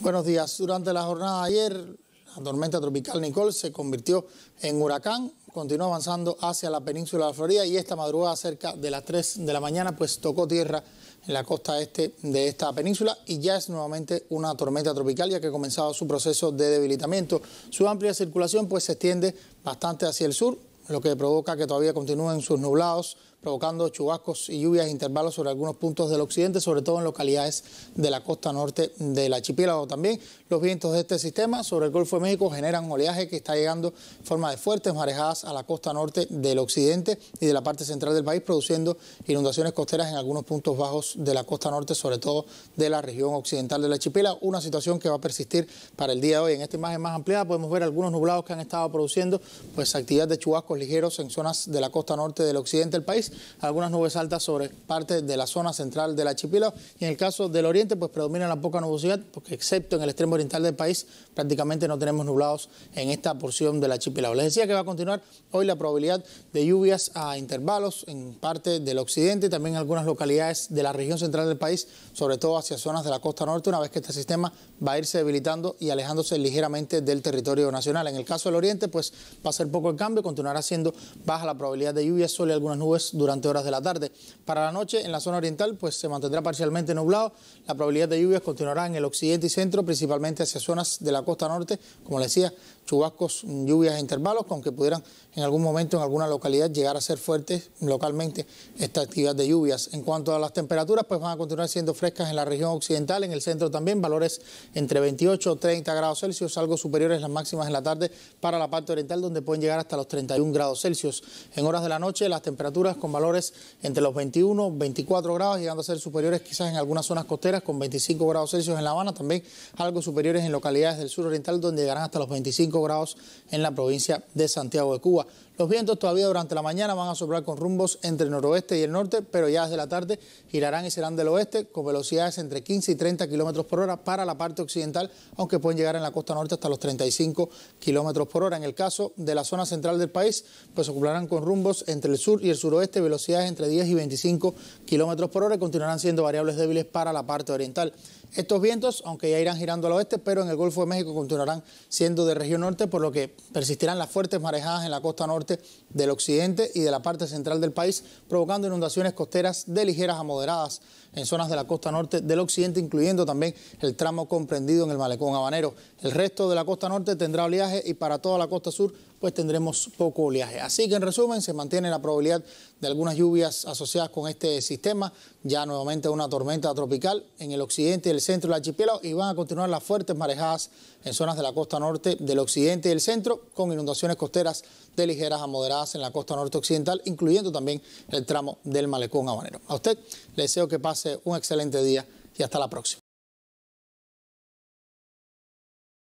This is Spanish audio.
Buenos días. Durante la jornada de ayer, la tormenta tropical Nicole se convirtió en huracán, continuó avanzando hacia la península de Florida y esta madrugada cerca de las 3 de la mañana pues tocó tierra en la costa este de esta península y ya es nuevamente una tormenta tropical ya que ha comenzado su proceso de debilitamiento. Su amplia circulación pues se extiende bastante hacia el sur, lo que provoca que todavía continúen sus nublados provocando chubascos y lluvias e intervalos sobre algunos puntos del occidente, sobre todo en localidades de la costa norte de la archipiélago. También los vientos de este sistema sobre el Golfo de México generan oleaje que está llegando en forma de fuertes marejadas a la costa norte del occidente y de la parte central del país, produciendo inundaciones costeras en algunos puntos bajos de la costa norte, sobre todo de la región occidental de la Chipila Una situación que va a persistir para el día de hoy. En esta imagen más ampliada podemos ver algunos nublados que han estado produciendo pues actividad de chubascos ligeros en zonas de la costa norte del occidente del país algunas nubes altas sobre parte de la zona central de la archipiélago y en el caso del oriente pues predomina la poca nubosidad porque excepto en el extremo oriental del país prácticamente no tenemos nublados en esta porción de la Chipilao Les decía que va a continuar hoy la probabilidad de lluvias a intervalos en parte del occidente y también en algunas localidades de la región central del país, sobre todo hacia zonas de la costa norte una vez que este sistema va a irse debilitando y alejándose ligeramente del territorio nacional. En el caso del oriente pues va a ser poco el cambio, continuará siendo baja la probabilidad de lluvias, solo algunas nubes durante horas de la tarde. Para la noche, en la zona oriental, pues se mantendrá parcialmente nublado. La probabilidad de lluvias continuará en el occidente y centro, principalmente hacia zonas de la costa norte, como les decía, chubascos, mm, lluvias a e intervalos, con que pudieran en algún momento en alguna localidad llegar a ser fuertes localmente esta actividad de lluvias. En cuanto a las temperaturas, pues van a continuar siendo frescas en la región occidental, en el centro también, valores entre 28 y 30 grados Celsius, algo superiores las máximas en la tarde para la parte oriental, donde pueden llegar hasta los 31 grados Celsius. En horas de la noche, las temperaturas valores entre los 21, 24 grados, llegando a ser superiores quizás en algunas zonas costeras con 25 grados Celsius en La Habana, también algo superiores en localidades del sur oriental donde llegarán hasta los 25 grados en la provincia de Santiago de Cuba. Los vientos todavía durante la mañana van a soplar con rumbos entre el noroeste y el norte, pero ya desde la tarde girarán y serán del oeste con velocidades entre 15 y 30 kilómetros por hora para la parte occidental, aunque pueden llegar en la costa norte hasta los 35 kilómetros por hora. En el caso de la zona central del país, pues ocuparán con rumbos entre el sur y el suroeste velocidades entre 10 y 25 kilómetros por hora y continuarán siendo variables débiles para la parte oriental. Estos vientos, aunque ya irán girando al oeste, pero en el Golfo de México continuarán siendo de región norte, por lo que persistirán las fuertes marejadas en la costa norte del occidente y de la parte central del país, provocando inundaciones costeras de ligeras a moderadas en zonas de la costa norte del occidente, incluyendo también el tramo comprendido en el malecón habanero. El resto de la costa norte tendrá oleaje y para toda la costa sur pues tendremos poco oleaje. Así que en resumen, se mantiene la probabilidad de algunas lluvias asociadas con este sistema, ya nuevamente una tormenta tropical en el occidente y el centro del archipiélago y van a continuar las fuertes marejadas en zonas de la costa norte del occidente y el centro, con inundaciones costeras de ligeras a moderadas en la costa norte occidental, incluyendo también el tramo del malecón habanero. A usted le deseo que pase un excelente día y hasta la próxima.